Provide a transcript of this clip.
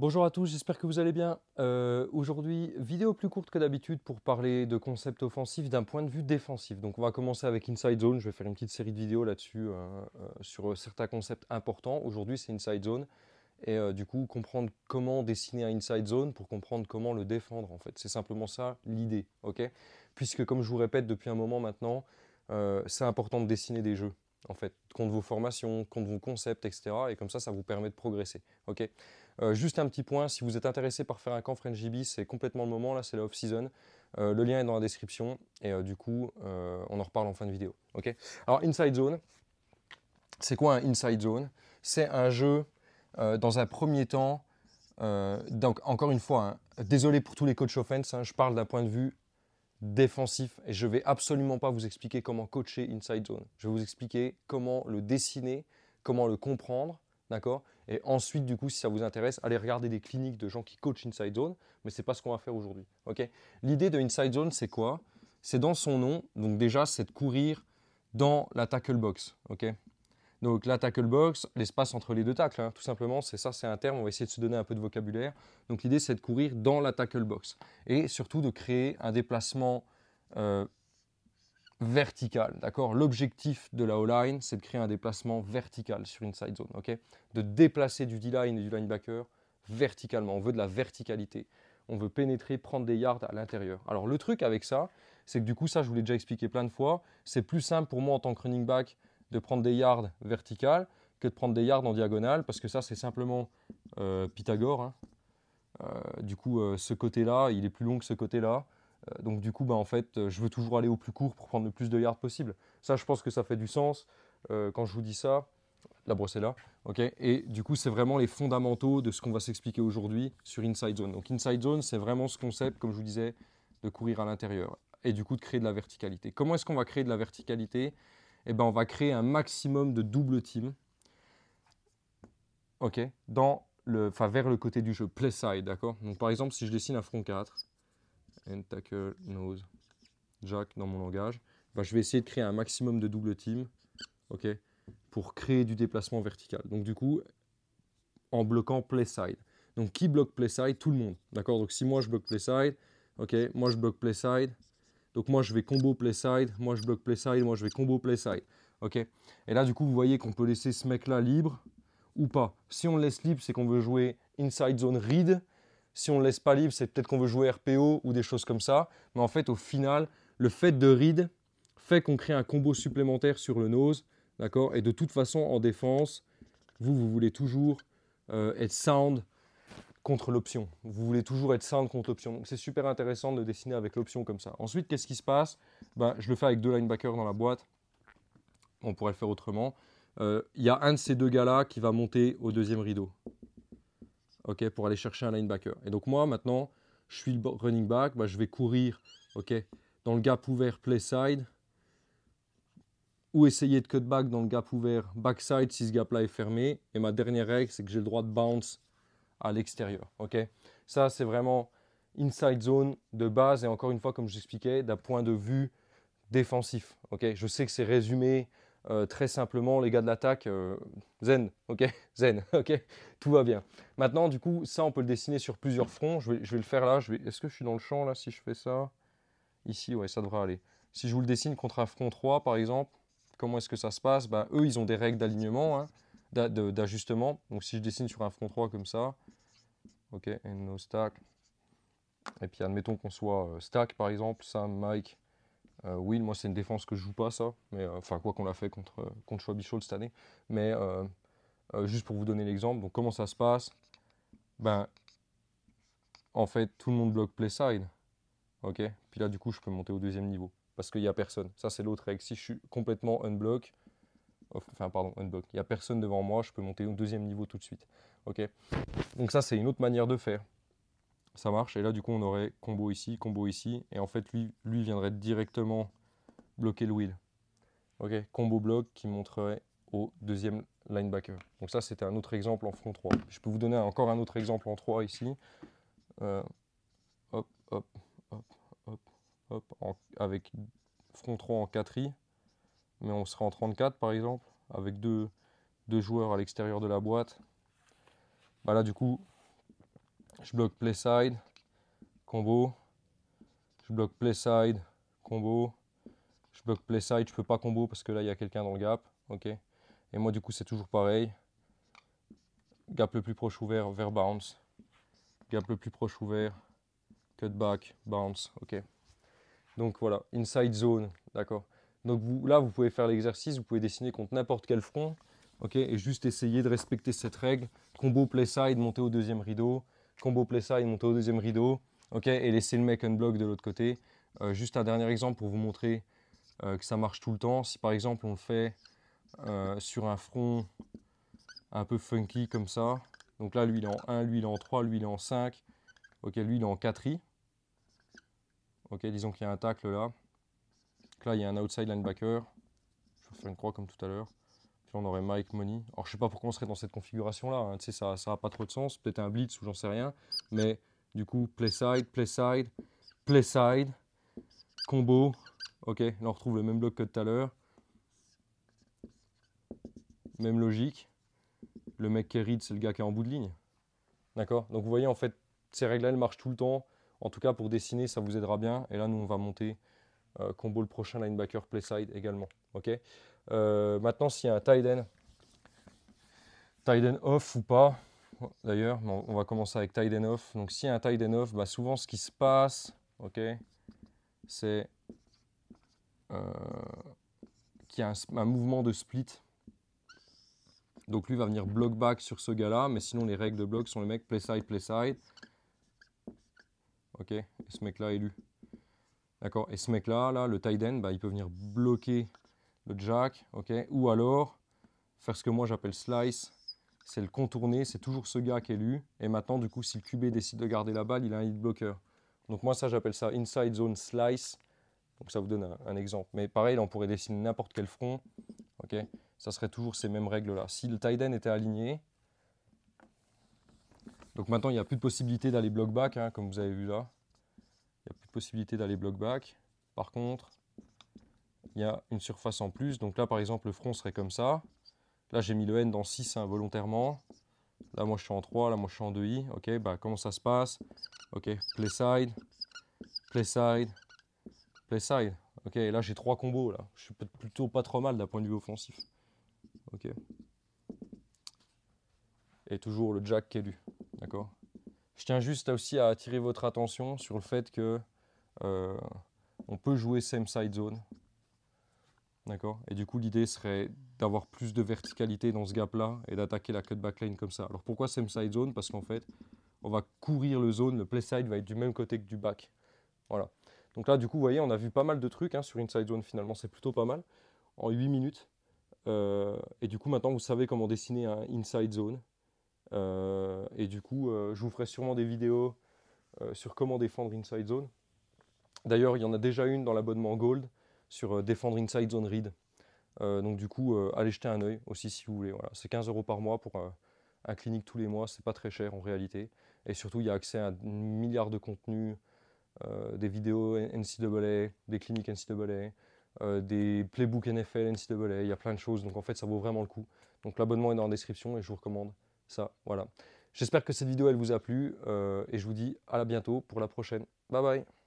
Bonjour à tous, j'espère que vous allez bien. Euh, aujourd'hui, vidéo plus courte que d'habitude pour parler de concepts offensifs d'un point de vue défensif. Donc on va commencer avec Inside Zone, je vais faire une petite série de vidéos là-dessus euh, euh, sur certains concepts importants. Aujourd'hui c'est Inside Zone et du coup comprendre comment dessiner un Inside Zone pour comprendre comment le défendre en fait. C'est simplement ça l'idée, ok Puisque comme je vous répète depuis un moment maintenant, c'est important de dessiner des jeux en fait, contre vos formations, contre vos concepts, etc. Et comme ça, ça vous permet de progresser. Ok. Euh, juste un petit point, si vous êtes intéressé par faire un camp GB, c'est complètement le moment, là c'est la off-season. Euh, le lien est dans la description et euh, du coup, on en reparle en fin de vidéo. Ok. Alors, Inside Zone, c'est quoi un Inside Zone C'est un jeu, dans un premier temps, donc encore une fois, hein, désolé pour tous les coachs offense, hein, je parle d'un point de vue défensif et je vais absolument pas vous expliquer comment coacher Inside Zone. Je vais vous expliquer comment le dessiner, comment le comprendre, d'accord Et ensuite, du coup, si ça vous intéresse, allez regarder des cliniques de gens qui coachent Inside Zone, mais c'est pas ce qu'on va faire aujourd'hui, ok L'idée de Inside Zone, c'est quoi C'est dans son nom, donc déjà, c'est de courir dans la tackle box, ok donc la tackle box, l'espace entre les deux tacles, hein. tout simplement, c'est ça, c'est un terme, on va essayer de se donner un peu de vocabulaire. Donc l'idée, c'est de courir dans la tackle box et surtout de créer un déplacement euh, vertical, d'accord L'objectif de la O-line, c'est de créer un déplacement vertical sur une side zone, ok De déplacer du D-line et du linebacker verticalement, on veut de la verticalité. On veut pénétrer, prendre des yards à l'intérieur. Alors le truc avec ça, c'est que du coup, ça, je vous l'ai déjà expliqué plein de fois, c'est plus simple pour moi en tant que running back de prendre des yards verticales que de prendre des yards en diagonale, parce que ça, c'est simplement euh, Pythagore. Hein. Euh, du coup, euh, ce côté-là, il est plus long que ce côté-là. donc, du coup, bah, en fait, je veux toujours aller au plus court pour prendre le plus de yards possible. Ça, je pense que ça fait du sens. quand je vous dis ça, la brosse est là. Et du coup, c'est vraiment les fondamentaux de ce qu'on va s'expliquer aujourd'hui sur Inside Zone. Donc, Inside Zone, c'est vraiment ce concept, comme je vous disais, de courir à l'intérieur et du coup de créer de la verticalité. Comment est-ce qu'on va créer de la verticalité eh ben, on va créer un maximum de double team ok, dans le, vers le côté du jeu, play side, d'accord Donc par exemple, si je dessine un front 4, end tackle, nose, jack dans mon langage, ben, je vais essayer de créer un maximum de double team, ok Pour créer du déplacement vertical. Donc du coup, en bloquant play side. Donc qui bloque play side Tout le monde, d'accord Donc si moi je bloque play side, ok, moi je bloque play side, donc moi, je vais combo play side, moi je bloque play side, moi je vais combo play side. Et là, du coup, vous voyez qu'on peut laisser ce mec-là libre ou pas. Si on le laisse libre, c'est qu'on veut jouer inside zone read. Si on ne le laisse pas libre, c'est peut-être qu'on veut jouer RPO ou des choses comme ça. Mais en fait, au final, le fait de read fait qu'on crée un combo supplémentaire sur le nose. D'accord Et de toute façon, en défense, vous, vous voulez toujours euh, être sound contre l'option. Vous voulez toujours être simple contre l'option. Donc c'est super intéressant de dessiner avec l'option comme ça. Ensuite, qu'est-ce qui se passe ben, Je le fais avec deux linebackers dans la boîte. On pourrait le faire autrement. Euh, il y a un de ces deux gars-là qui va monter au deuxième rideau ok, pour aller chercher un linebacker. Et donc moi, maintenant, je suis le running back, ben, je vais courir ok, dans le gap ouvert play side ou essayer de cut back dans le gap ouvert backside si ce gap-là est fermé. Et ma dernière règle, c'est que j'ai le droit de bounce à l'extérieur. Ok, ça c'est vraiment inside zone de base et encore une fois, comme je j'expliquais, d'un point de vue défensif. Ok, je sais que c'est résumé euh, très simplement, les gars de l'attaque, euh, zen, ok, zen, ok, tout va bien. Maintenant, du coup, ça on peut le dessiner sur plusieurs fronts. Je vais, le faire là. Je vais... Est-ce que je suis dans le champ là si je fais ça Ici, ouais, ça devrait aller. Si je vous le dessine contre un front 3 par exemple, comment est-ce que ça se passe ben, Eux, ils ont des règles d'alignement, hein, d'ajustement. Donc si je dessine sur un front 3 comme ça, ok, and no stack. Et puis admettons qu'on soit euh, stack par exemple, Sam, Mike, euh, Will, moi c'est une défense que je joue pas ça, mais euh, enfin quoi qu'on l'a fait contre, euh, contre cette année. Mais juste pour vous donner l'exemple, donc comment ça se passe Ben en fait tout le monde bloque play side, ok. Puis là du coup je peux monter au deuxième niveau parce qu'il n'y a personne. Ça c'est l'autre règle. Si je suis complètement unblock, enfin pardon, unblock. Il n'y a personne devant moi, je peux monter au deuxième niveau tout de suite. Ok. Donc ça, c'est une autre manière de faire. Ça marche, et là du coup on aurait combo ici, combo ici, et en fait lui, lui viendrait directement bloquer le wheel. Ok, combo block qui montrerait au deuxième linebacker. Donc ça c'était un autre exemple en front 3. Je peux vous donner encore un autre exemple en 3 ici. Euh, hop, hop, hop, hop, hop, avec front 3 en 4i mais on serait en 34 par exemple, avec deux, joueurs à l'extérieur de la boîte. Bah là du coup, je bloque play side, combo, je bloque play side, combo, je bloque play side, je peux pas combo parce que là il y a quelqu'un dans le gap, ok. Et moi du coup c'est toujours pareil, gap le plus proche ouvert vers bounce, gap le plus proche ouvert, cut back, bounce, ok. Donc voilà, inside zone, d'accord. Donc là, vous pouvez faire l'exercice, vous pouvez dessiner contre n'importe quel front, et juste essayer de respecter cette règle. Combo play side, monter au deuxième rideau. Combo play side, monter au deuxième rideau, et laisser le mec un block de l'autre côté. Euh, juste un dernier exemple pour vous montrer euh, que ça marche tout le temps. Si par exemple on le fait euh, sur un front un peu funky comme ça, donc là lui il est en 1, lui il est en 3, lui il est en 5, lui il est en 4i. Ok, disons qu'il y a un tacle là. Donc là, il y a un outside linebacker. Je vais une croix comme tout à l'heure. Puis on aurait Mike Money. Alors, je sais pas pourquoi on serait dans cette configuration-là. Hein. Tu sais, ça n'a pas trop de sens. Peut-être un blitz ou j'en sais rien. Mais du coup, play side, play side, play side, combo. Ok, là, on retrouve le même bloc que tout à l'heure. Même logique. Le mec qui read, c'est le gars qui est en bout de ligne. D'accord Donc, vous voyez, en fait, ces règles-là, elles marchent tout le temps. En tout cas, pour dessiner, ça vous aidera bien. Et là, nous, on va monter euh, combo le prochain linebacker play side également. ok euh, maintenant, s'il y a un tight end, tight end off ou pas, d'ailleurs, on va commencer avec tight end off. Donc s'il y a un tight end off, bah, souvent ce qui se passe, ok, c'est euh, qu'il y a un, mouvement de split. Donc lui va venir block back sur ce gars-là, mais sinon les règles de block sont les mecs play side, play side. Ok, ce mec-là est élu. D'accord Et ce mec-là, là, le tight end, bah, il peut venir bloquer le jack, ok Ou alors, faire ce que moi j'appelle slice, c'est le contourner, c'est toujours ce gars qui est lu. Et maintenant, du coup, si le QB décide de garder la balle, il a un hit blocker. Donc moi, ça, j'appelle ça inside zone slice. Donc ça vous donne un, exemple. Mais pareil, on pourrait dessiner n'importe quel front, ok Ça serait toujours ces mêmes règles-là. Si le tight end était aligné, donc maintenant, il n'y a plus de possibilité d'aller block back, hein, comme vous avez vu là possibilité d'aller block back. Par contre, il y a une surface en plus. Donc là, par exemple, le front serait comme ça. Là, j'ai mis le N dans 6 involontairement. Hein, là, moi, je suis en 3. Là, moi, je suis en 2i. OK, bah, comment ça se passe OK, play side, play side, play side. OK, là, j'ai trois combos. Là. Je suis plutôt pas trop mal d'un point de vue offensif. OK. Et toujours le jack qui est lu. D'accord Je tiens juste aussi à attirer votre attention sur le fait que euh, on peut jouer same side zone. D'accord Et du coup, l'idée serait d'avoir plus de verticalité dans ce gap-là et d'attaquer la cutback lane comme ça. Alors pourquoi same side zone Parce qu'en fait, on va courir le zone, le play side va être du même côté que du back. Voilà. Donc là, du coup, vous voyez, on a vu pas mal de trucs hein, sur Inside Zone finalement, c'est plutôt pas mal, en 8 minutes. Euh, et du coup, maintenant, vous savez comment dessiner un Inside Zone. Euh, et du coup, je vous ferai sûrement des vidéos sur comment défendre Inside Zone. D'ailleurs, il y en a déjà une dans l'abonnement Gold sur euh, Défendre Inside Zone Read. Euh, donc du coup, euh, allez jeter un œil aussi si vous voulez. C'est 15 euros par mois pour un clinique tous les mois, c'est pas très cher en réalité. Et surtout, il y a accès à un milliard de contenus, des vidéos NCAA, des cliniques NCAA, des playbooks NFL NCAA, il y a plein de choses. Donc en fait, ça vaut vraiment le coup. Donc l'abonnement est dans la description et je vous recommande ça. Voilà. J'espère que cette vidéo, elle vous a plu et je vous dis à la bientôt pour la prochaine. Bye bye